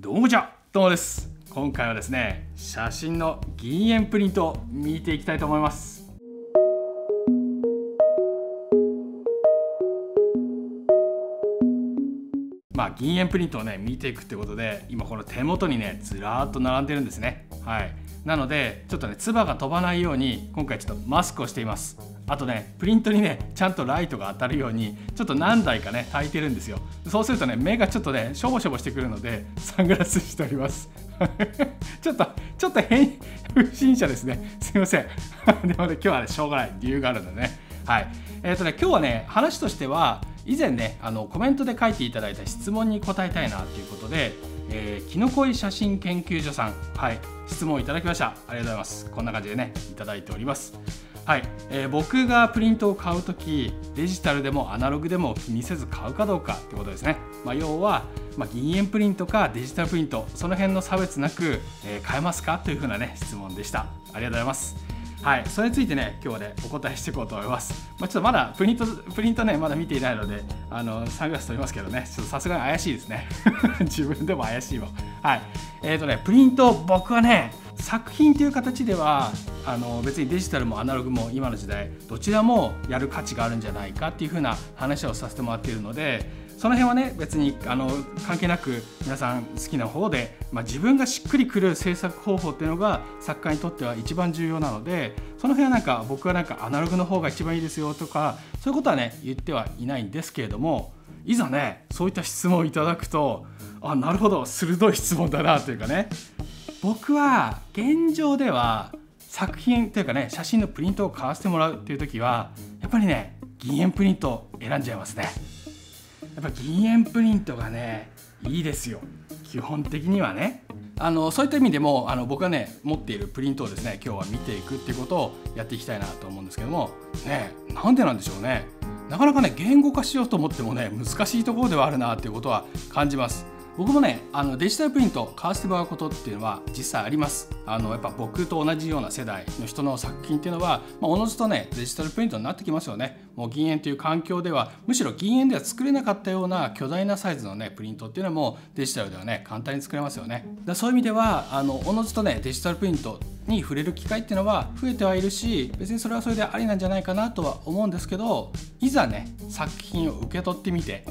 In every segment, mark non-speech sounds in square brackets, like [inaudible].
どうもじゃどうもです今回はですね写真の銀塩プリントを見ていきたいと思いますまあ、銀塩プリントをね見ていくってことで今この手元にねずらーっと並んでるんですねはいなのでちょっとね唾が飛ばないように今回ちょっとマスクをしていますあとねプリントにねちゃんとライトが当たるようにちょっと何台かね炊いてるんですよそうするとね目がちょっとねしょぼしょぼしてくるのでサングラスしております [laughs] ちょっとちょっと変不審者ですねすいません [laughs] でもね今日はねしょうがない理由があるんだねはいえー、とね今日はね話としては以前ねあのコメントで書いていただいた質問に答えたいなということでえー、キノコイ写真研究所さんはい質問いただきましたありがとうございますこんな感じでねいただいておりますはい、えー、僕がプリントを買う時デジタルでもアナログでも気にせず買うかどうかってことですね、まあ、要は、まあ、銀塩プリントかデジタルプリントその辺の差別なく、えー、買えますかというふうなね質問でしたありがとうございますはい、それについてね、今日はね、お答えしていこうと思います。まあ、ちょっとまだプリント、プリントね、まだ見ていないので、あの、サングラス取りますけどね、ちょっとさすがに怪しいですね。[laughs] 自分でも怪しいわ。はい。えっ、ー、とね、プリント、僕はね、作品という形ではあの別にデジタルもアナログも今の時代どちらもやる価値があるんじゃないかっていう風な話をさせてもらっているのでその辺はね別にあの関係なく皆さん好きな方で、まあ、自分がしっくりくる制作方法っていうのが作家にとっては一番重要なのでその辺はなんか僕はなんかアナログの方が一番いいですよとかそういうことはね言ってはいないんですけれどもいざねそういった質問をいただくとあなるほど鋭い質問だなというかね僕は現状では作品というかね写真のプリントを買わせてもらうっていう時はやっぱりね銀塩プリント選んじゃいますね。やっぱ銀塩プリントがねいいですよ基本的にはねあのそういった意味でもあの僕がね持っているプリントをですね今日は見ていくっていうことをやっていきたいなと思うんですけどもねなんでなんでしょうねなかなかね言語化しようと思ってもね難しいところではあるなっていうことは感じます。僕もねあのデジタルプリント買わせてもらうことっていうのは実際ありますあのやっぱ僕と同じような世代の人の作品っていうのは、まあ、おのずとねデジタルプリントになってきますよねもう銀塩という環境ではむしろ銀塩では作れなかったような巨大なサイズのねプリントっていうのもデジタルではね簡単に作れますよねだそういう意味ではあのおのずとねデジタルプリントに触れる機会っていうのは増えてはいるし別にそれはそれでありなんじゃないかなとは思うんですけどいざね作品を受け取ってみて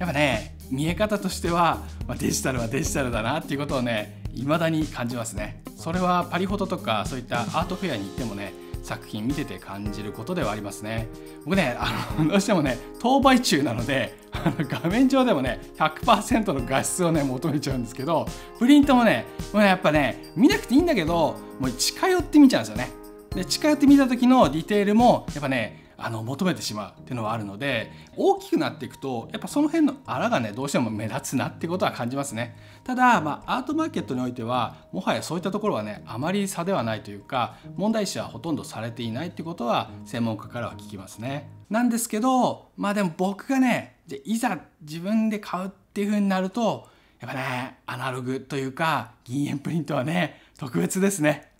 やっぱね見え方としては、まあ、デジタルはデジタルだなっていうことをね未だに感じますねそれはパリフォトとかそういったアートフェアに行ってもね作品見てて感じることではありますね僕ねあのどうしてもね当倍中なのであの画面上でもね100%の画質をね求めちゃうんですけどプリントもねもうねやっぱね見なくていいんだけどもう近寄って見ちゃうんですよねで近寄って見た時のディテールもやっぱねあの求めてしまうっていうのはあるので大きくなっていくとやっぱその辺の粗がねどうしても目立つなってことは感じますねただ、まあ、アートマーケットにおいてはもはやそういったところはねあまり差ではないというか問題視はほとんどされていないってことは専門家からは聞きますねなんですけどまあでも僕がねじゃいざ自分で買うっていう風になるとやっぱねアナログというか銀円プリントはね特別ですね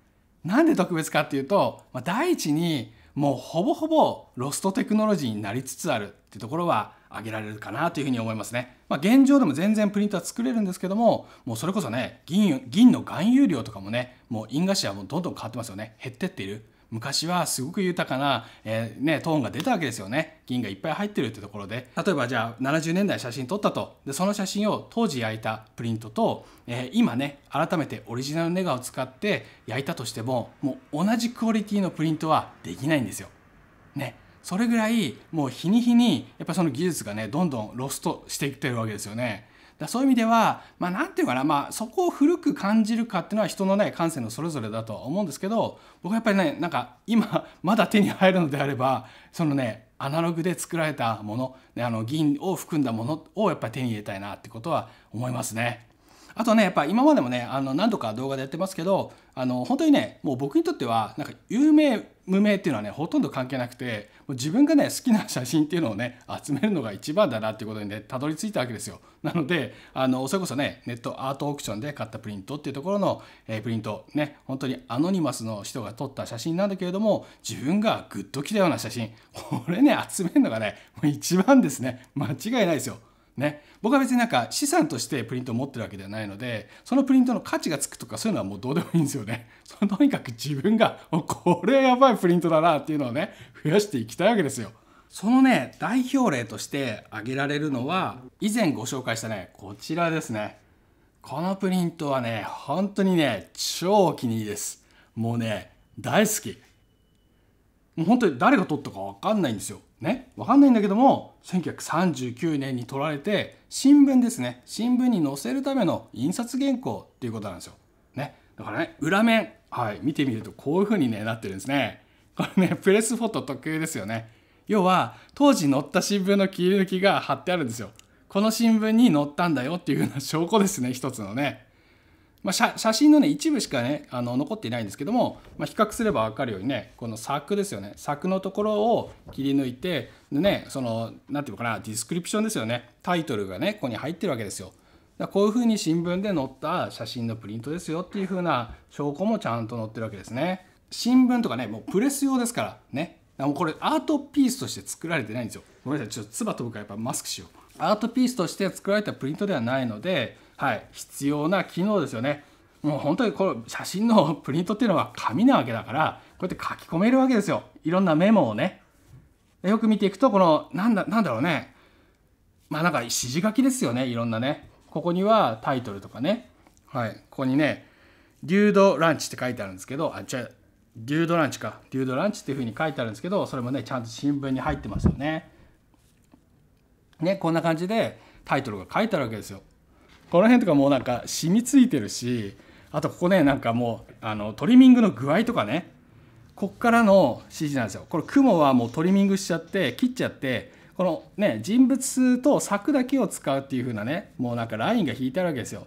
なんで特別かっていうと、まあ、第一にもうほぼほぼロストテクノロジーになりつつあるっていうところは挙げられるかなというふうに思いますね。まあ、現状でも全然プリンター作れるんですけども、もうそれこそね、銀銀の含有量とかもね、もう因果紙はもうどんどん変わってますよね。減ってっている。昔はすごく豊かな、えー、ね、トーンが出たわけですよね銀がいっぱい入ってるってところで例えばじゃあ70年代写真撮ったとでその写真を当時焼いたプリントと、えー、今ね改めてオリジナルネガを使って焼いたとしてももう同じクオリティのプリントはできないんですよ。ね、それぐらいもう日に日にやっぱその技術がねどんどんロストしていってるわけですよね。だそういう意味では、まあ、て言うかな、まあ、そこを古く感じるかっていうのは人のね感性のそれぞれだとは思うんですけど僕はやっぱりねなんか今まだ手に入るのであればそのねアナログで作られたもの、ね、あの銀を含んだものをやっぱり手に入れたいなってことは思いますね。あとねやっぱ今までもねあの何度か動画でやってますけどあの本当にねもう僕にとってはなんか有名無名っていうのはねほとんど関係なくて自分がね好きな写真っていうのをね集めるのが一番だなっていうことにねたどり着いたわけですよなのであのそれこそねネットアートオークションで買ったプリントっていうところの、えー、プリントね本当にアノニマスの人が撮った写真なんだけれども自分がグッときたような写真これね集めるのがねもう一番ですね間違いないですよね、僕は別になんか資産としてプリントを持ってるわけではないのでそのプリントの価値がつくとかそういうのはもうどうでもいいんですよね。[laughs] そのとにかく自分がこれやばいプリントだなっていうのをね増やしていきたいわけですよ。そのね代表例として挙げられるのは以前ご紹介したねこちらですね。このプリントはね本当にね超お気に入りです。もうね大好き。もう本当に誰が撮ったか分かんないんですよ。ね分かんないんだけども1939年に取られて新聞ですね新聞に載せるための印刷原稿っていうことなんですよ。ね、だからね裏面、はい、見てみるとこういうふうに、ね、なってるんですね。これねプレスフォト特有ですよね。要は当時載った新聞の切り抜きが貼ってあるんですよ。この新聞に載ったんだよっていうような証拠ですね一つのね。まあ、写真のね一部しかねあの残っていないんですけども、まあ、比較すれば分かるようにねこの柵ですよね柵のところを切り抜いてでねその何て言うのかなディスクリプションですよねタイトルがねここに入ってるわけですよ。だこういうふうに新聞で載った写真のプリントですよっていうふうな証拠もちゃんと載ってるわけですね。新聞とかねもうプレス用ですからねもうこれアートピースとして作られてないんですよ。ごめんなさいちょっと唾飛ぶからやっぱマスクしよう。アートピースとして作られたプリントではないのではい、必要な機能ですよね。もう本当にこの写真のプリントっていうのは紙なわけだからこうやって書き込めるわけですよいろんなメモをねよく見ていくとこのなんだなんだろうねまあなんか指示書きですよねいろんなねここにはタイトルとかねはいここにね「デュードランチ」って書いてあるんですけどあじゃデュードランチかデュードランチっていうふうに書いてあるんですけどそれもねちゃんと新聞に入ってますよねねこんな感じでタイトルが書いてあるわけですよこの辺とかもうなんか染みついてるしあとここねなんかもうあのトリミングの具合とかねこっからの指示なんですよこれ雲はもうトリミングしちゃって切っちゃってこのね人物と柵だけを使うっていう風なねもうなんかラインが引いてあるわけですよも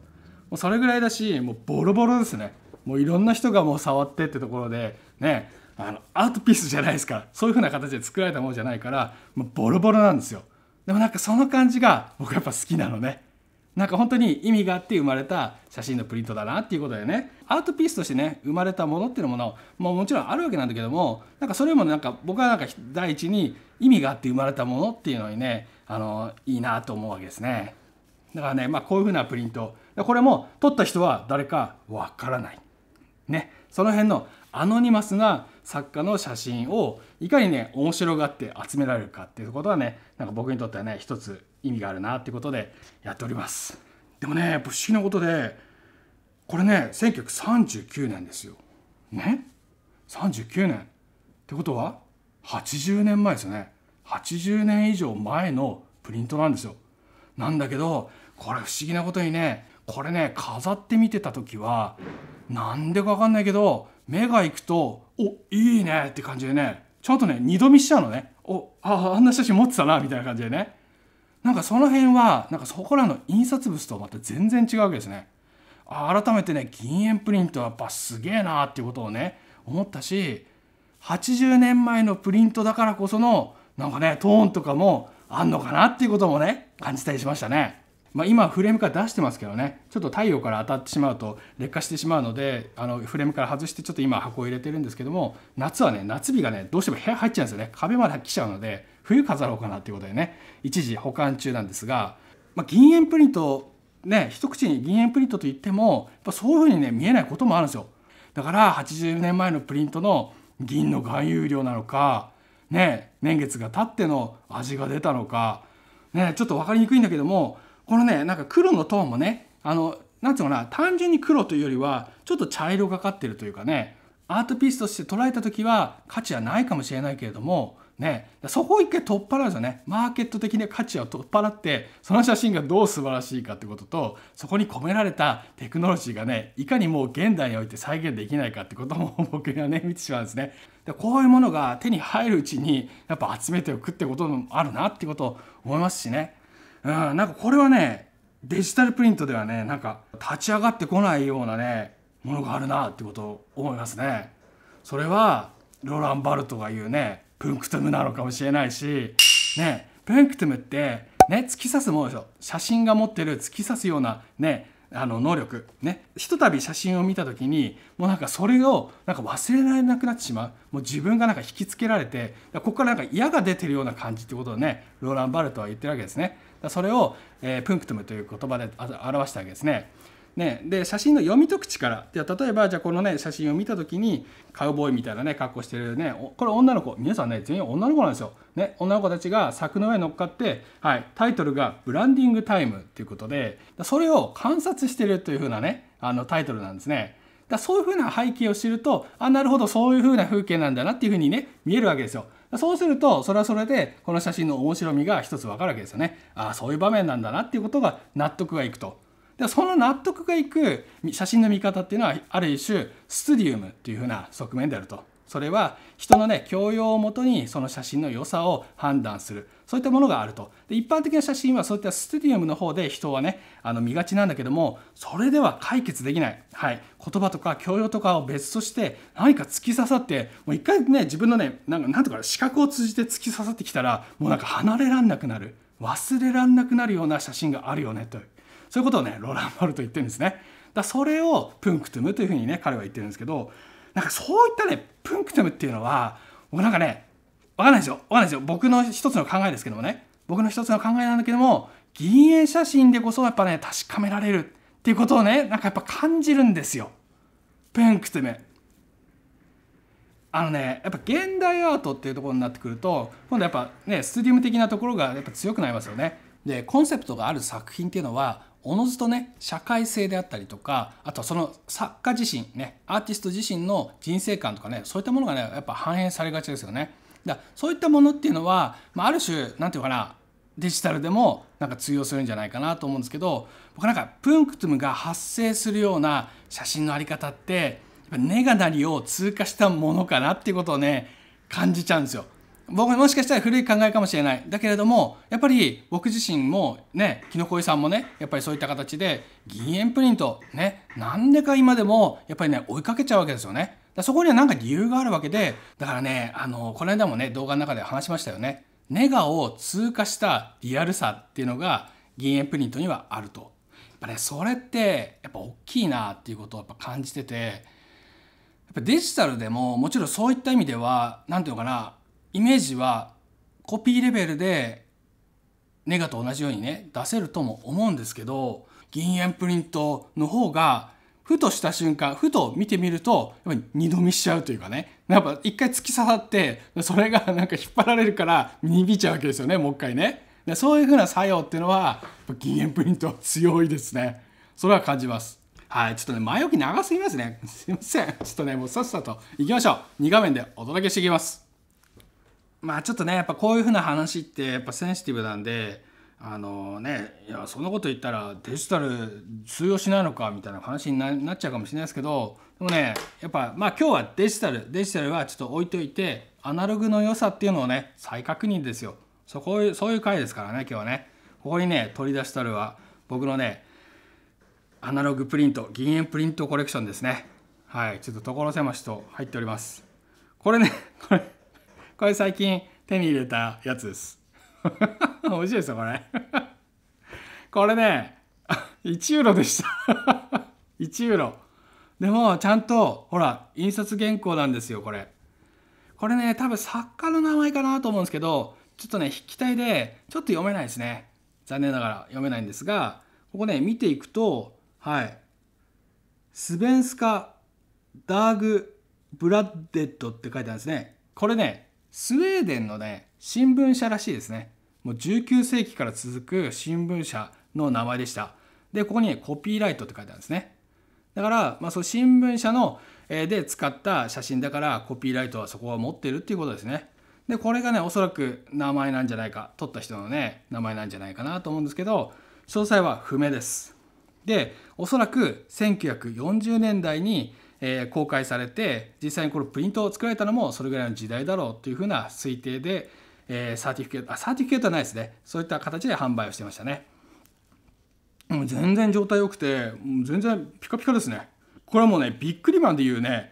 うそれぐらいだしもうボロボロですねもういろんな人がもう触ってってところでねあのアウトピースじゃないですからそういう風な形で作られたものじゃないからもうボロボロなんですよでもなんかその感じが僕やっぱ好きなのねなんか本当に意味があって生まれた写真のプリントだなっていうことでねアートピースとしてね生まれたものっていうものももちろんあるわけなんだけどもなんかそれもなんか僕はなんか第一に意味があって生まれたものっていうのにねあのいいなと思うわけですねだからね、まあ、こういうふうなプリントこれも撮った人は誰かわからないねその辺のアノニマスな作家の写真をいかにね面白がって集められるかっていうことはねなんか僕にとってはね一つ意味があるなってことでやっておりますでもね不思議なことでこれね1939年ですよね39年ってことは80年前ですよね80年以上前のプリントなんですよなんだけどこれ不思議なことにねこれね飾って見てた時はなんでか分かんないけど目がいくと「おいいね」って感じでねちょっとね二度見しちゃうのね「おああんな写真持ってたな」みたいな感じでねなんかその辺はなんかそこらの印刷物とまた全然違うわけですね。改めてね銀塩プリントはやっぱすげえなっていうことをね思ったし80年前のプリントだからこそのなんかねトーンとかもあんのかなっていうこともね感じたりしましたね。まあ、今フレームから出してますけどねちょっと太陽から当たってしまうと劣化してしまうのであのフレームから外してちょっと今箱を入れてるんですけども夏はね夏日がねどうしても部屋入っちゃうんですよね壁まで来ちゃうので冬飾ろうかなっていうことでね一時保管中なんですが、まあ、銀塩プリントね一口に銀塩プリントといってもやっぱそういうふうにね見えないこともあるんですよだから80年前のプリントの銀の含有量なのかね年月が経っての味が出たのかねちょっと分かりにくいんだけどもこのねなんか黒のトーンもねあのなんつうのかな単純に黒というよりはちょっと茶色がかってるというかねアートピースとして捉えた時は価値はないかもしれないけれどもね、そこを一回取っ払うですよねマーケット的な価値を取っ払ってその写真がどう素晴らしいかってこととそこに込められたテクノロジーがねいかにもう現代において再現できないかってことも僕にはね見てしまうんですね。でこういうものが手に入るうちにやっぱ集めておくってこともあるなってことを思いますしね。うん、なんかこれはねデジタルプリントではねなんか立ち上がってこないようなねものがあるなってことを思いますね。それはロラン・バルトが言うねプンクトゥムなのかもしれないし、ね、プンクトゥムって、ね、突き刺すものでしょ写真が持ってる突き刺すような、ね、あの能力、ね、ひとたび写真を見た時にもうなんかそれをなんか忘れられなくなってしまうもう自分がなんか引きつけられてここからなんか嫌が出てるような感じってことをねローラン・バルトは言ってるわけですね。それを、えー、プンクトゥムという言葉で表したわけですね。ね、で写真の読み解く力じゃ例えばじゃこの、ね、写真を見た時にカウボーイみたいな、ね、格好してる、ね、これ女の子皆さんね全員女の子なんですよ、ね、女の子たちが柵の上に乗っかって、はい、タイトルが「ブランディングタイム」っていうことでそれを観察してるというふうなねあのタイトルなんですね。だそういうふうな背景を知るとあなるほどそういうふうな風景なんだなっていうふうにね見えるわけですよ。そうするとそれはそれでこの写真の面白みが一つ分かるわけですよね。ああそういう場面なんだなっていうことが納得がいくと。でその納得がいく写真の見方っていうのはある種ステディウムというふうな側面であるとそれは人のね教養をもとにその写真の良さを判断するそういったものがあるとで一般的な写真はそういったスタディウムの方で人はねあの見がちなんだけどもそれでは解決できない、はい、言葉とか教養とかを別として何か突き刺さってもう一回ね自分のねなんかなんとか視覚を通じて突き刺さってきたらもうなんか離れらんなくなる忘れらんなくなるような写真があるよねという。そういうことをねローラン・バルと言ってるんですね。だそれをプンクトゥムというふうにね彼は言ってるんですけどなんかそういったねプンクトゥムっていうのはもうなんかねわかんないですよわかんないですよ僕の一つの考えですけどもね僕の一つの考えなんだけども銀影写真でこそやっぱね確かめられるっていうことをねなんかやっぱ感じるんですよプンクトゥム。あのねやっぱ現代アートっていうところになってくると今度やっぱねスリム的なところがやっぱ強くなりますよね。でコンセプトがある作品っていうのはおのずとね社会性であったりとかあとはその作家自身ねアーティスト自身の人生観とかねそういったものがねやっぱ反映されがちですよね。だそういったものっていうのは、まあ、ある種何て言うかなデジタルでもなんか通用するんじゃないかなと思うんですけど僕なんかプンクトゥムが発生するような写真のあり方ってやっぱネガなりを通過したものかなっていうことをね感じちゃうんですよ。僕もしかしたら古い考えかもしれないだけれどもやっぱり僕自身もねきのこいさんもねやっぱりそういった形で銀塩プリントねなんでか今でもやっぱりね追いかけちゃうわけですよねだそこには何か理由があるわけでだからねあのこの間もね動画の中で話しましたよねネガを通過したリアルさっていうのが銀塩プリントにはあるとやっぱねそれってやっぱ大きいなっていうことをやっぱ感じててやっぱデジタルでももちろんそういった意味では何ていうのかなイメージはコピーレベルでネガと同じようにね出せるとも思うんですけど銀塩プリントの方がふとした瞬間ふと見てみるとやっぱり二度見しちゃうというかねやっぱ一回突き刺さってそれがなんか引っ張られるから見にびちゃうわけですよねもう一回ねでそういうふうな作用っていうのは銀塩プリント強いですねそれは感じますはいちょっとね前置き長すぎますねすいませんちょっとねもうさっさと行きましょう2画面でお届けしていきますまあちょっとねやっぱこういうふうな話ってやっぱセンシティブなんであのねいやそんなこと言ったらデジタル通用しないのかみたいな話になっちゃうかもしれないですけどでもねやっぱまあ今日はデジタルデジタルはちょっと置いといてアナログの良さっていうのをね再確認ですよそこそういう回ですからね今日はねここにね取り出したるは僕のねアナログプリント銀塩プリントコレクションですねはいちょっと所狭しと入っておりますこれねこれこれ最近手に入れたやつです。美味しいですよ、これ。これね、1ユーロでした。1ユーロ。でも、ちゃんと、ほら、印刷原稿なんですよ、これ。これね、多分作家の名前かなと思うんですけど、ちょっとね、筆記体で、ちょっと読めないですね。残念ながら読めないんですが、ここね、見ていくと、はい。スベンスカ・ダーグ・ブラッデッドって書いてあるんですね。これね、スウェーデンのね新聞社らしいですねもう19世紀から続く新聞社の名前でしたでここに、ね、コピーライトって書いてあるんですねだから、まあ、その新聞社の、えー、で使った写真だからコピーライトはそこは持ってるっていうことですねでこれがねおそらく名前なんじゃないか撮った人のね名前なんじゃないかなと思うんですけど詳細は不明ですでおそらく1940年代にえ公開されて実際にこのプリントを作られたのもそれぐらいの時代だろうというふうな推定で、えサーティフィケートあサーティフィケートはないですねそういった形で販売をしてましたねもう全然状態良くて全然ピカピカですねこれはもうねビックリマンでいうね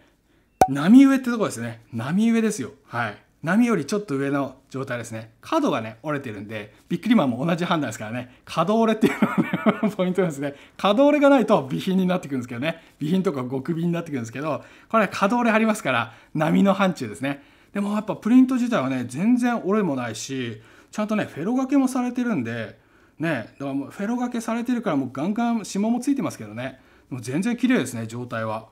波上ってとこですね波上ですよはい波よりちょっと上の状態ですね角がね折れてるんでビックリマンも同じ判断ですからね角折れっていうのが、ね、[laughs] ポイントですね角折れがないと備品になってくるんですけどね備品とか極便になってくるんですけどこれ角折れありますから波の範疇ですねでもやっぱプリント自体はね全然折れもないしちゃんとねフェロ掛けもされてるんでねだからもうフェロ掛けされてるからもうガンガン指紋もついてますけどねもう全然綺麗ですね状態は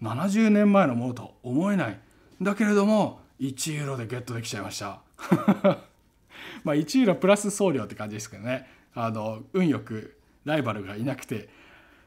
70年前のものと思えないだけれども1ユーロでゲットできちゃいました [laughs] まあ1ユーロプラス送料って感じですけどねあの運よくライバルがいなくて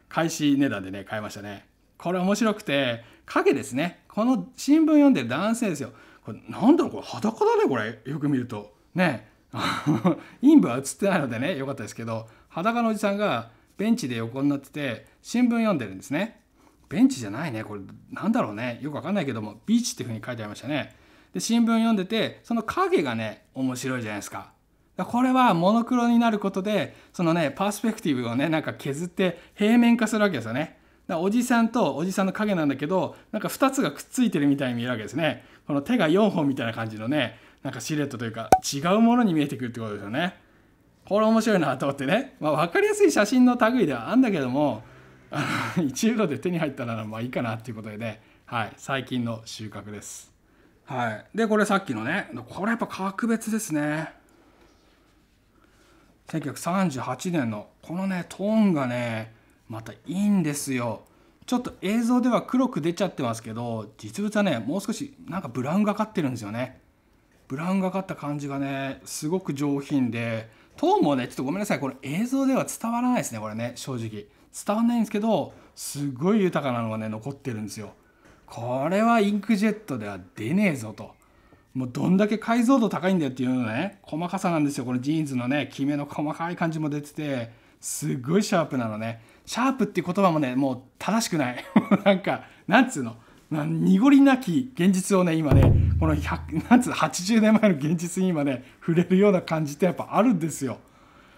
開始値段でね買いましたねこれ面白くて影ですねこの新聞読んでる男性ですよこれなんだろうこれ裸だねこれよく見るとね [laughs] 陰部は映ってないのでねよかったですけど裸のおじさんがベンチで横になってて新聞読んでるんですねベンチじゃないねこれなんだろうねよくわかんないけどもビーチっていうふうに書いてありましたねで新聞読んでてその影がね面白いじゃないですか。これはモノクロになることでそのねパースペクティブをねなんか削って平面化するわけですよね。おじさんとおじさんの影なんだけどなんか2つがくっついてるみたいに見えるわけですね。この手が4本みたいな感じのねなんかシルエットというか違うものに見えてくるってことですよね。これ面白いなと思ってね、まあ、分かりやすい写真の類ではあんだけどもあの1ユで手に入ったならまあいいかなっていうことでね、はい、最近の収穫です。はい、でこれさっきのねこれやっぱ格別ですね1938年のこのねトーンがねまたいいんですよちょっと映像では黒く出ちゃってますけど実物はねもう少しなんかブラウンがかってるんですよねブラウンがかった感じがねすごく上品でトーンもねちょっとごめんなさいこれ映像では伝わらないですねこれね正直伝わんないんですけどすごい豊かなのがね残ってるんですよこれはインクジェットでは出ねえぞと。もうどんだけ解像度高いんだよっていうのね、細かさなんですよ。このジーンズのね、キメの細かい感じも出てて、すっごいシャープなのね。シャープって言葉もね、もう正しくない。[laughs] なんか、なんつうの。濁りなき現実をね、今ね、この100、なんつう、80年前の現実に今ね、触れるような感じってやっぱあるんですよ。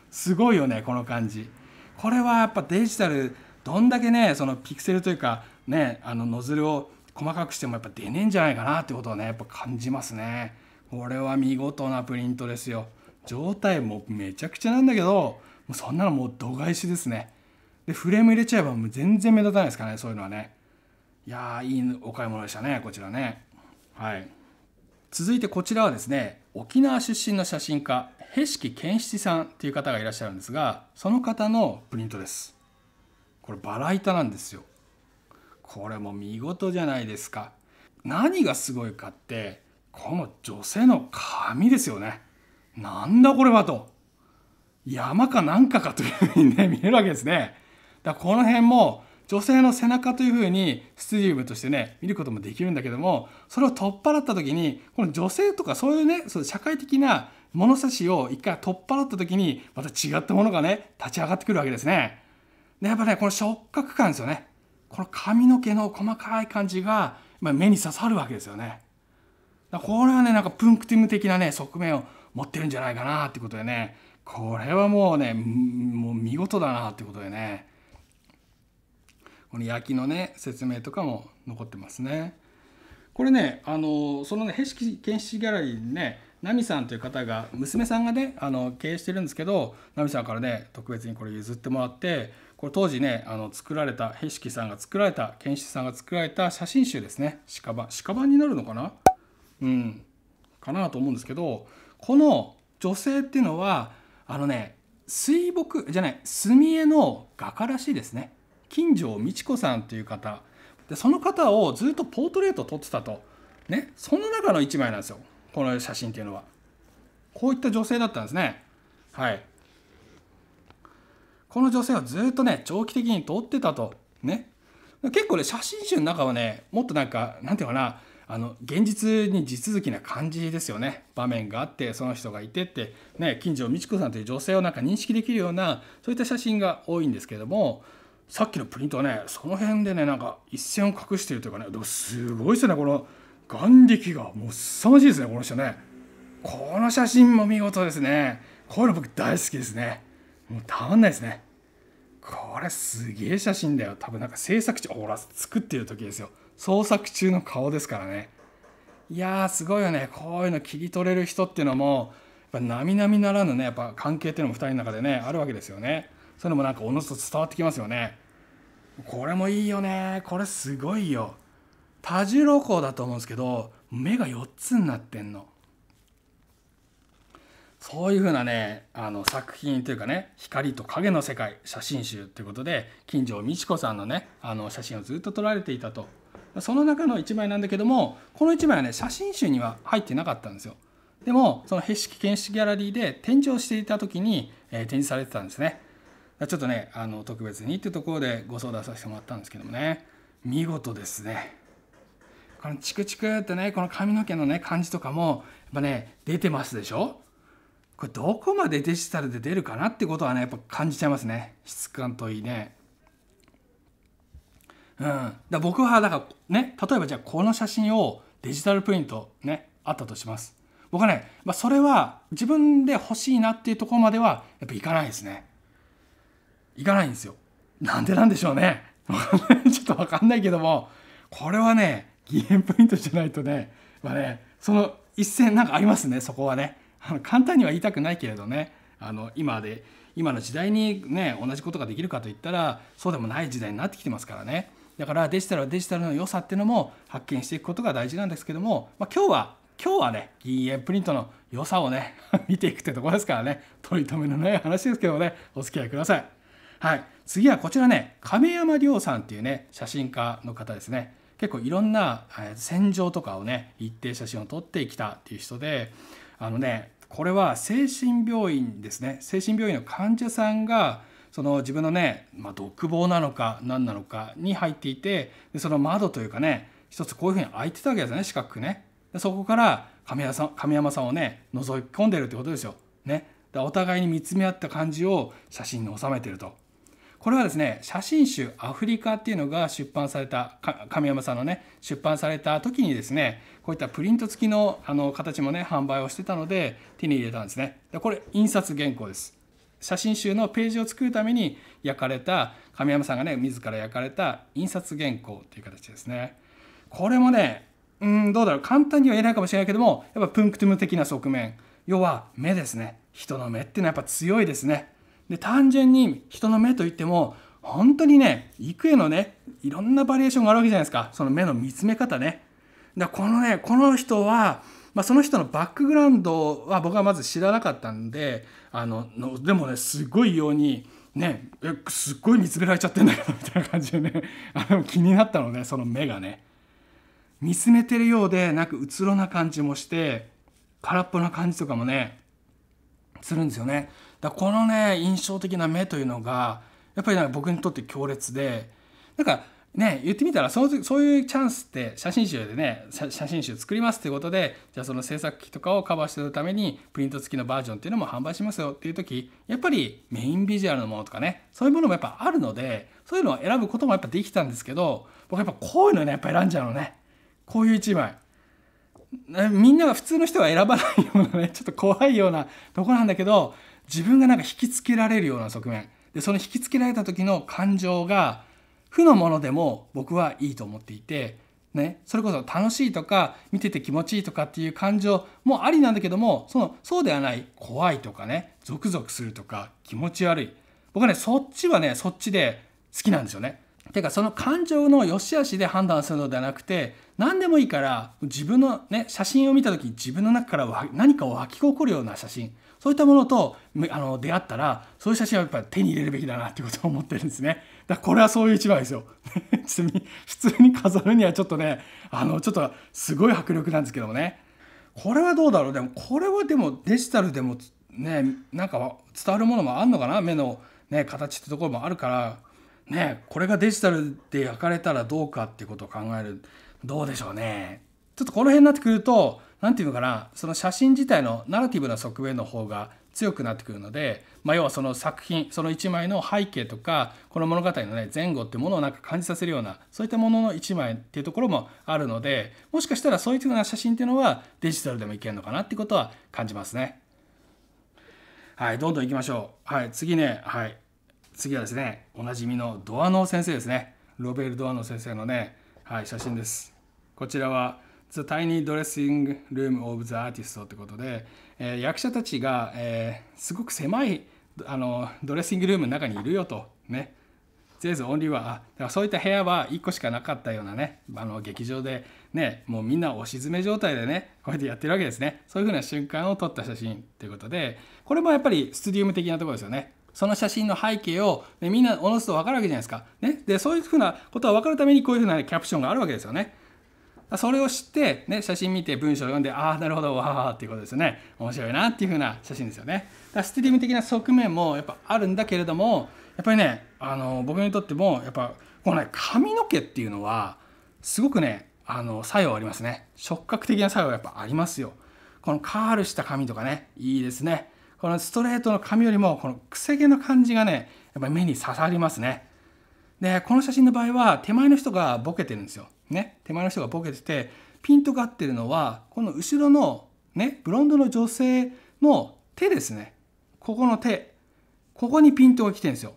すごいよね、この感じ。これはやっぱデジタル、どんだけね、そのピクセルというか、ね、あのノズルを細かくしてもやっぱ出ねえんじゃないかなってことをねやっぱ感じますねこれは見事なプリントですよ状態もめちゃくちゃなんだけどもうそんなのもう度外視ですねでフレーム入れちゃえばもう全然目立たないですかねそういうのはねいやいいお買い物でしたねこちらねはい続いてこちらはですね沖縄出身の写真家平式健七さんっていう方がいらっしゃるんですがその方のプリントですこれバラ板なんですよこれも見事じゃないですか何がすごいかってこの女性の髪ですよねなんだこれはと山かなんかかというふうにね見えるわけですねだからこの辺も女性の背中というふうにチ自部としてね見ることもできるんだけどもそれを取っ払った時にこの女性とかそういうねそう社会的な物差しを一回取っ払った時にまた違ったものがね立ち上がってくるわけですね。でやっぱねこの触覚感ですよねこの髪の毛の細かい感じが、ま目に刺さるわけですよね。だこれはねなんかプンクティム的なね側面を持ってるんじゃないかなってことでねこれはもうねもう見事だなってことでねこの焼きのね説明とかも残ってますね。これねあのそのねヘシキ建築ギャラリーにねナミさんという方が娘さんがねあの経営してるんですけどナミさんからね特別にこれ譲ってもらってこれ当時ねあの作られた平式さんが作られた健志さんが作られた写真集ですね鹿版鹿版になるのかなうんかなと思うんですけどこの女性っていうのはあのね水墨じゃない墨絵の画家らしいですね金城美智子さんっていう方でその方をずっとポートレート撮ってたとねその中の1枚なんですよこの写真っていうのはこういった女性だったんですねはいこの女性はずっとね、長期的に撮ってたと。ね。結構ね、写真集の中はね、もっとなんか、なんていうかな、あの現実に地続きな感じですよね場面があってその人がいてって、ね、近所美智子さんという女性をなんか認識できるようなそういった写真が多いんですけどもさっきのプリントはねその辺でねなんか一線を隠しているというかねでもすごいですねこの眼力がもう凄まじいですねこの人ねこの写真も見事ですねこういうの僕大好きですね。もうたまんないですねこれすげえ写真だよ多分なんか制作中ほら作ってる時ですよ創作中の顔ですからねいやーすごいよねこういうの切り取れる人っていうのもやっぱ並々ならぬねやっぱ関係っていうのも2人の中でねあるわけですよねそういうのもなんかおのずと伝わってきますよねこれもいいよねこれすごいよ多重露光だと思うんですけど目が4つになってんのそういうふうなねあの作品というかね「光と影の世界」写真集ということで金城美智子さんのねあの写真をずっと撮られていたとその中の一枚なんだけどもこの一枚はね写真集には入ってなかったんですよでもその筆式検視ギャラリーで展示をしていた時に、えー、展示されてたんですねちょっとねあの特別にっていうところでご相談させてもらったんですけどもね見事ですねこのチクチクってねこの髪の毛のね感じとかもやっぱね出てますでしょこれどこまでデジタルで出るかなってことはねやっぱ感じちゃいますね質感といいねうんだ僕はだからね例えばじゃあこの写真をデジタルプリントねあったとします僕はね、まあ、それは自分で欲しいなっていうところまではやっぱいかないですねいかないんですよなんでなんでしょうね [laughs] ちょっと分かんないけどもこれはね疑念プリントじゃないとねまあねその一線なんかありますねそこはねあの簡単には言いたくないけれどねあの今で今の時代にね同じことができるかといったらそうでもない時代になってきてますからねだからデジタルはデジタルの良さっていうのも発見していくことが大事なんですけども、まあ、今日は今日はね銀塩プリントの良さをね [laughs] 見ていくってとこですからね取り留めのない話ですけどねお付き合いください。はい、次はこちらね亀山亮さんっていうね写真家の方ですね結構いろんな戦場とかをね一定写真を撮ってきたっていう人であのねこれは精神病院ですね精神病院の患者さんがその自分のね、まあ、独房なのか何なのかに入っていてでその窓というかね一つこういうふうに開いてたわけですね四角くねでそこから神山さん神山さんをね覗き込んでるってことですよ。ね、お互いに見つめ合った感じを写真に収めてるとこれはですね写真集「アフリカ」っていうのが出版された神山さんのね出版された時にですねこういったプリント付きのあの形もね販売をしてたので手に入れたんですねでこれ印刷原稿です写真集のページを作るために焼かれた神山さんがね自ら焼かれた印刷原稿という形ですねこれもねうんどうだろう簡単には言えないかもしれないけどもやっぱプンクトゥム的な側面要は目ですね人の目っていうのはやっぱ強いですねで単純に人の目といっても本当にね幾重のねいろんなバリエーションがあるわけじゃないですかその目の見つめ方ね。だこのねこの人は、まあ、その人のバックグラウンドは僕はまず知らなかったんであのでもねすごいように。ね、えすっごい見つめられちゃってんだけどみたいな感じでねあの気になったのねその目がね見つめてるようでなんかうつろな感じもして空っぽな感じとかもねするんですよねだこのね印象的な目というのがやっぱりなんか僕にとって強烈でなんかね言ってみたらそうそういうチャンスって写真集でね写真集作りますっていうことでじゃあその制作費とかをカバーしてるためにプリント付きのバージョンっていうのも販売しますよっていう時やっぱりメインビジュアルのものとかねそういうものもやっぱあるのでそういうのを選ぶこともやっぱできたんですけど僕やっぱこういうのねやっぱ選んじゃうのねこういう1枚。みんなが普通の人は選ばないようなねちょっと怖いようなとこなんだけど自分がなんか引きつけられるような側面でその引きつけられた時の感情が負のものでも僕はいいと思っていて、ね、それこそ楽しいとか見てて気持ちいいとかっていう感情もありなんだけどもそのそうではない怖いとかねゾクゾクするとか気持ち悪い僕はねそっちはねそっちで好きなんですよね。てかその感情の良し悪しで判断するのではなくて何でもいいから自分のね写真を見た時に自分の中から何かを湧き起こるような写真そういったものとあの出会ったらそういう写真はやっぱり手に入れるべきだなっていうことを思ってるんですねだこれはそういう一枚ですよ [laughs] に普通に飾るにはちょっとねあのちょっとすごい迫力なんですけどもねこれはどうだろうでもこれはでもデジタルでもねなんか伝わるものもあんのかな目の、ね、形ってところもあるからねこれがデジタルで焼かれたらどうかっていうことを考えるどうでしょうねちょっとこの辺になってくると何て言うのかなその写真自体のナラティブな側面の方が強くなってくるので、まあ、要はその作品その1枚の背景とかこの物語のね前後ってものをなんか感じさせるようなそういったものの1枚っていうところもあるのでもしかしたらそういったような写真っていうのはデジタルでもいけるのかなってことは感じますね。はいどんどんいきましょう。はい次ねはい次はですねおなじみのドアノー先生ですねロベル・ドアノー先生のねはい写真です。こちらは The Tiny Dressing Room of the Artist ってことで、えー、役者たちが、えー、すごく狭いあのドレッシングルームの中にいるよとね。There's o n ーだからそういった部屋は1個しかなかったようなねあの劇場でねもうみんな押し詰め状態でねこうやってやってるわけですねそういうふうな瞬間を撮った写真ということでこれもやっぱりスタジウム的なところですよねその写真の背景を、ね、みんなおのずと分かるわけじゃないですか。ね、でそういうふうなことは分かるためにこういうふうなキャプションがあるわけですよね。それを知って、ね、写真見て文章を読んでああなるほどわあっていうことですね面白いなっていうふうな写真ですよねだからストリーム的な側面もやっぱあるんだけれどもやっぱりねあの僕にとってもやっぱこのね髪の毛っていうのはすごくねあの作用ありますね触覚的な作用やっぱありますよこのカールした髪とかねいいですねこのストレートの髪よりもこのくせ毛の感じがねやっぱり目に刺さりますねでこの写真の場合は手前の人がボケてるんですよ。ね、手前の人がボケててピントが合ってるのはこの後ろの、ね、ブロンドの女性の手ですねここの手ここにピントが来てるんですよ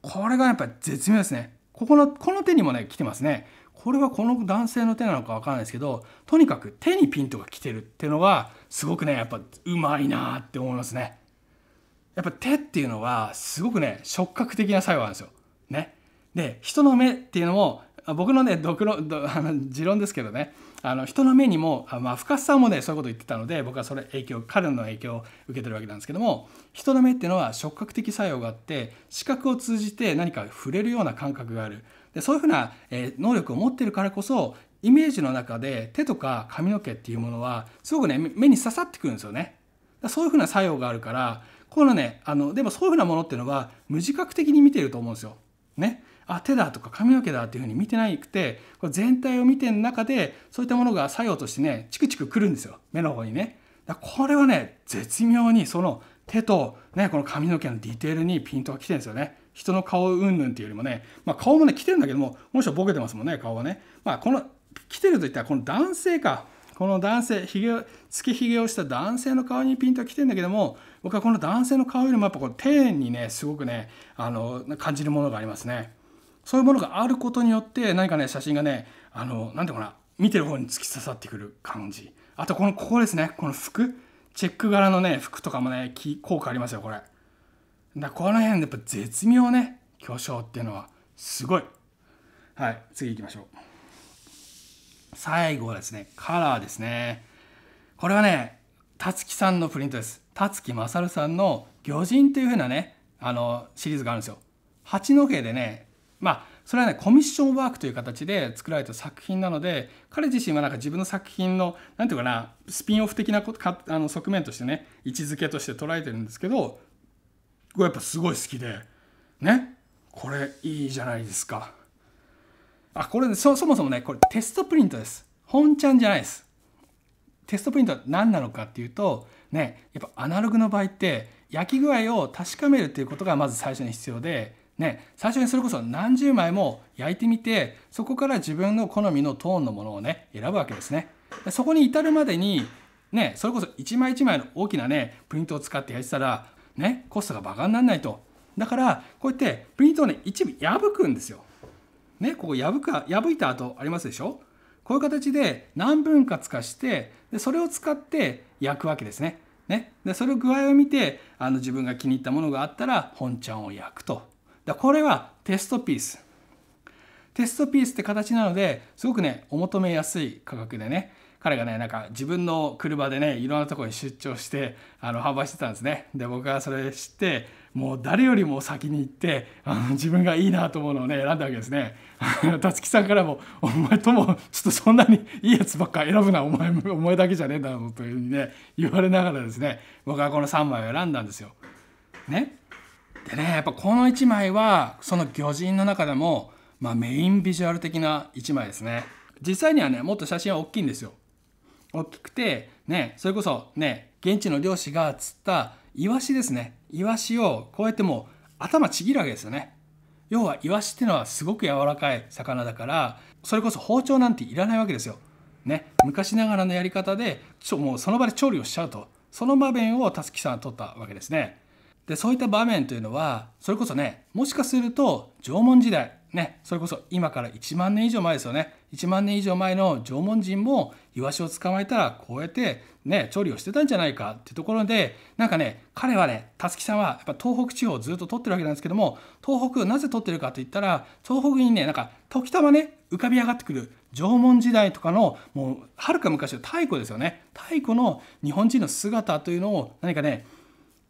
これがやっぱ絶妙ですねここのこの手にもね来てますねこれはこの男性の手なのか分からないですけどとにかく手にピントが来てるっていうのがすごくねやっぱうまいなって思いますねやっぱ手っていうのはすごくね触覚的な作用なんですよで人の目っていうのも僕のね独論 [laughs] あの持論ですけどねあの人の目にも、まあ、深さもねそういうこと言ってたので僕はそれ影響彼の影響を受けてるわけなんですけども人の目っていうのは触覚的作用があって視覚を通じて何か触れるような感覚があるでそういうふうな、え能力を持ってるからこそイメージの中で手とか髪の毛っていうものはすごくね目に刺さってくるんですよね。そういうふうな作用があるからこのねあのでもそういうふうなものっていうのは無自覚的に見てると思うんですよ。ね、あ手だとか髪の毛だっていうふうに見てないくてこれ全体を見てる中でそういったものが作用としてねチクチクくるんですよ目の方にね。だこれはね絶妙にその手と、ね、この髪の毛のディテールにピントがきてるんですよね。人の顔うんぬんっていうよりもね、まあ、顔もね来てるんだけどももし人ボケてますもんね顔はね。まあ、この来てるといったらこの男性かこの男性ひげつけひげをした男性の顔にピントがきてるんだけども僕はこの男性の顔よりもやっぱこう丁寧にねすごくねあの感じるものがありますね。そういうものがあることによって何かね写真がねあの何て言うかな見てる方に突き刺さってくる感じあとこのここですねこの服チェック柄のね服とかもね効果ありますよこれだこの辺でやっぱ絶妙ね巨匠っていうのはすごいはい次行きましょう最後はですねカラーですねこれはねたつきさんのプリントですたつきまさるさんの「魚人」というふうなねあのシリーズがあるんですよ八戸でねまあそれはねコミッションワークという形で作られた作品なので彼自身はなんか自分の作品の何て言うかなスピンオフ的なことかあの側面としてね位置づけとして捉えてるんですけどこれやっぱすごい好きでねこれいいじゃないですかあこれそそもそもねこれテストプリントです本ちゃんじゃないですテストプリントは何なのかっていうとねやっぱアナログの場合って焼き具合を確かめるっていうことがまず最初に必要でね、最初にそれこそ何十枚も焼いてみてそこから自分の好みのトーンのものをね選ぶわけですね。そこに至るまでにね、それこそ一枚一枚の大きなねプリントを使って焼いてたら、ね、コストがバカにならないとだからこうやってプリントをね一部破くんですよ。ね、ここ破く破いた後ありますでしょこういう形で何分割かしてでそれを使って焼くわけですね。ね、でそれを具合を見てあの自分が気に入ったものがあったら本ちゃんを焼くとだこれはテストピース。テストピースって形なので、すごくね、お求めやすい価格でね、彼がね、なんか自分の車でね、いろんなとこに出張して、あの、販売してたんですね。で、僕はそれ知って、もう誰よりも先に行って、あの、自分がいいなと思うのをね、選んだわけですね。[laughs] たつきさんからも、お前とも、ちょっとそんなにいいやつばっか選ぶな、お前、お前だけじゃねえだろ、というふうにね、言われながらですね、僕はこの3枚を選んだんですよ。ね。でねやっぱこの1枚はその魚人の中でも、まあ、メインビジュアル的な1枚ですね実際にはねもっと写真は大きいんですよ大きくてねそれこそね現地の漁師が釣ったイワシですねイワシをこうやってもう頭ちぎるわけですよね要はイワシっていうのはすごく柔らかい魚だからそれこそ包丁なんていらないわけですよ。ね、昔ながらのやり方でちょもうその場で調理をしちゃうとその場面をたすきさんは撮ったわけですね。でそういった場面というのはそれこそねもしかすると縄文時代ねそれこそ今から1万年以上前ですよね1万年以上前の縄文人もイワシを捕まえたらこうやってね調理をしてたんじゃないかってところでなんかね彼はねたつきさんはやっぱ東北地方をずっと取ってるわけなんですけども東北なぜ取ってるかといったら東北にねなんか時たまね浮かび上がってくる縄文時代とかのもうはるか昔の太古ですよね太古の日本人の姿というのを何かね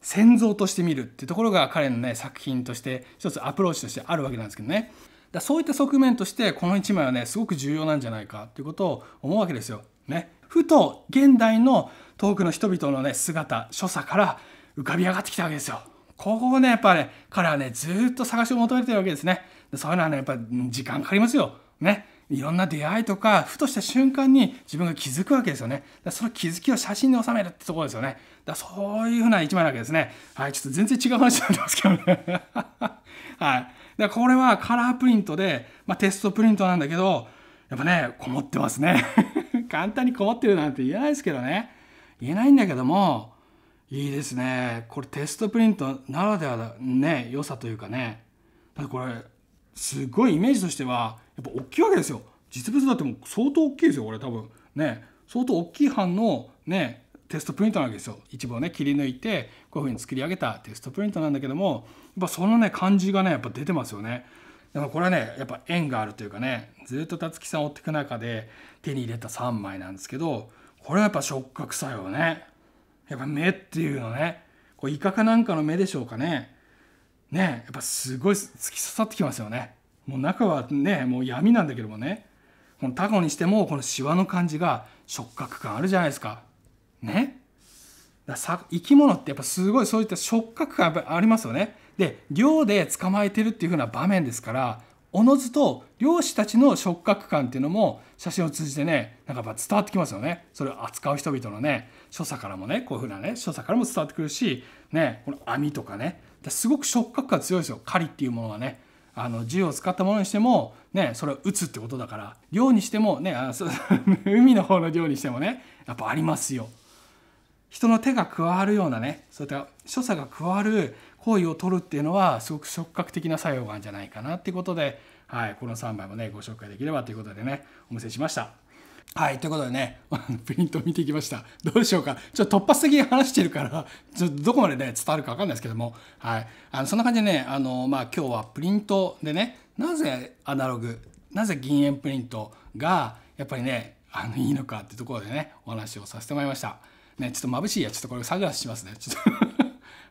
先祖として見るっていうところが彼のね作品として一つアプローチとしてあるわけなんですけどねだそういった側面としてこの1枚はねすごく重要なんじゃないかっていうことを思うわけですよ。ね、ふと現代の遠くの人々のね姿所作から浮かび上がってきたわけですよ。ここをねやっぱね彼はねずっと探しを求めてるわけですね。そういうのはねやっぱ時間かかりますよ。ねいろんな出会いとかふとした瞬間に自分が気づくわけですよねだその気づきを写真に収めるってところですよねだそういうふうな一枚なわけですねはいちょっと全然違う話なんますけどね [laughs] はいでこれはカラープリントで、まあ、テストプリントなんだけどやっぱねこもってますね [laughs] 簡単にこもってるなんて言えないですけどね言えないんだけどもいいですねこれテストプリントならではだね良さというかねだってこれすごいイメージとしてはやっぱ大きいわけですよ実物だっても相当大きいですよこれ多分ね相当大きい版のねテストプリントなわけですよ一部をね切り抜いてこういうふうに作り上げたテストプリントなんだけどもやっぱそのね感じがねやっぱ出てますよねでもこれはねやっぱ縁があるというかねずっとたつきさん追っていく中で手に入れた3枚なんですけどこれはやっぱ触覚作用ねやっぱ目っていうのねこれ威嚇なんかの目でしょうかねねやっぱすごい突き刺さってきますよねもう中はねもう闇なんだけどもねこのタコにしてもこのシワの感じが触覚感あるじゃないですかねださ生き物ってやっぱすごいそういった触覚感やっぱありますよねで漁で捕まえてるっていう風な場面ですからおのずと漁師たちの触覚感っていうのも写真を通じてねなんかやっぱ伝わってきますよねそれを扱う人々のね所作からもねこういう風なね所作からも伝わってくるしねこの網とかねだすごく触覚が強いですよ狩りっていうものはねあの銃を使ったものにしても、ね、それを撃つってことだから漁 [laughs] にしてもねあそ海の方の漁にしてもねやっぱありますよ。人の手が加わるようなねそういった所作が加わる行為を取るっていうのはすごく触覚的な作用があるんじゃないかなっていうことで、はい、この3枚もねご紹介できればということでねお見せしました。はい、ということでね、[laughs] プリント見ていきました。どうでしょうか。ちょっと突発的に話してるから、ちょっとどこまでね、伝わるか分かんないですけども、はい。あのそんな感じでね、あの、まあ、今日はプリントでね、なぜアナログ、なぜ銀塩プリントが、やっぱりね、あのいいのかってところでね、お話をさせてもらいました。ね、ちょっと眩しいや、ちょっとこれサングラスしますね。ちょっと [laughs]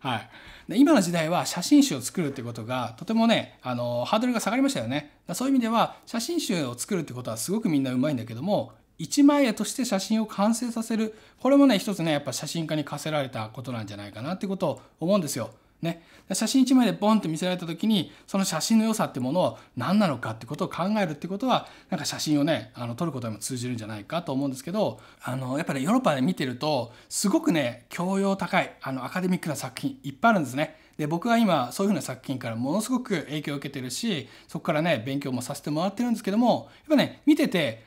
はい、で今の時代は写真集を作るってことがとてもねあのハードルが下がりましたよねそういう意味では写真集を作るってことはすごくみんなうまいんだけども一枚絵として写真を完成させるこれもね一つねやっぱ写真家に課せられたことなんじゃないかなってことを思うんですよ。ね、写真1枚でボンって見せられた時にその写真の良さってものを何なのかってことを考えるってことはなんか写真をねあの撮ることにも通じるんじゃないかと思うんですけどあのやっぱり、ヨーロッパで見てるとすごくね教養高いあのアカデミックな作品いっぱいあるんですね。で僕は今そういうふうな作品からものすごく影響を受けてるしそこからね勉強もさせてもらってるんですけどもやっぱね見てて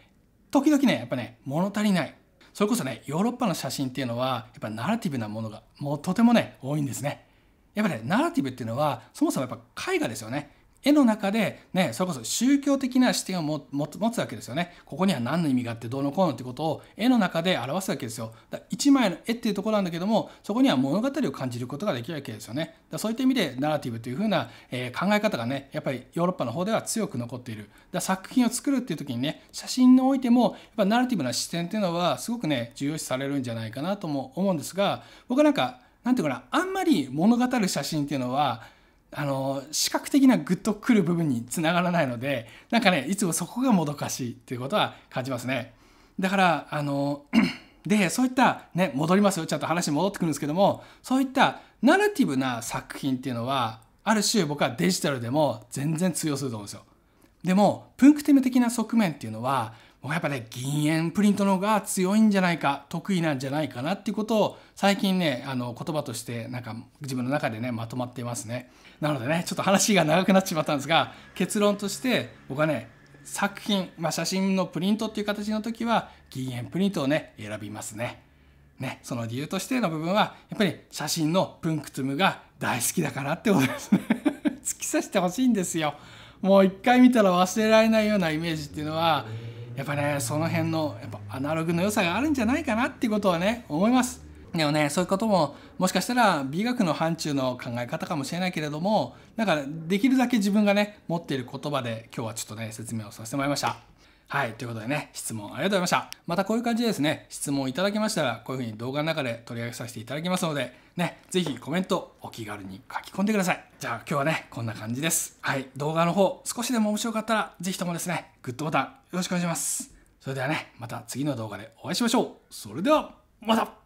時々ねやっぱね物足りないそれこそねヨーロッパの写真っていうのはやっぱナラティブなものがもうとてもね多いんですねやっぱねナラティブっていうのはそもそもやっぱ絵画ですよね絵の中で、ね、それこそ宗教的な視点を持つわけですよね。ここには何の意味があってどうのこうのってことを絵の中で表すわけですよ。だ一枚の絵っていうところなんだけどもそこには物語を感じることができるわけですよね。だそういった意味でナラティブというふうな、えー、考え方がねやっぱりヨーロッパの方では強く残っている。だ作品を作るっていう時にね写真においてもやっぱナラティブな視点っていうのはすごくね重要視されるんじゃないかなとも思うんですが僕はなんかなんていうかなあんまり物語る写真っていうのはあの視覚的なグッとくる部分につながらないのでなんかねいつもそこがもどかしいっていうことは感じますね。だからあの [clears throat] でそういったね戻りますよちゃんと話戻ってくるんですけどもそういったナラティブな作品っていうのはある種僕はデジタルでも全然通用すると思うんですよ。でも、プンクティム的な側面っていうのは、もうやっぱね、銀塩プリントの方が強いんじゃないか、得意なんじゃないかなっていうことを、最近ね、あの、言葉として、なんか、自分の中でね、まとまっていますね。なのでね、ちょっと話が長くなっちまったんですが、結論として、僕はね、作品、まあ、写真のプリントっていう形の時は、銀塩プリントをね、選びますね。ね、その理由としての部分は、やっぱり写真のプンクテムが大好きだからってことですね。[laughs] 突き刺してほしいんですよ。もう一回見たら忘れられないようなイメージっていうのはやっぱねその辺のやっぱアナログの良さがあるんじゃないかなってことはね思います。でもねそういうことももしかしたら美学の範疇の考え方かもしれないけれどもんかできるだけ自分がね持っている言葉で今日はちょっとね説明をさせてもらいました。はい。ということでね、質問ありがとうございました。またこういう感じでですね、質問いただきましたら、こういうふうに動画の中で取り上げさせていただきますので、ね、ぜひコメントお気軽に書き込んでください。じゃあ今日はね、こんな感じです。はい、動画の方少しでも面白かったら、ぜひともですね、グッドボタンよろしくお願いします。それではね、また次の動画でお会いしましょう。それでは、また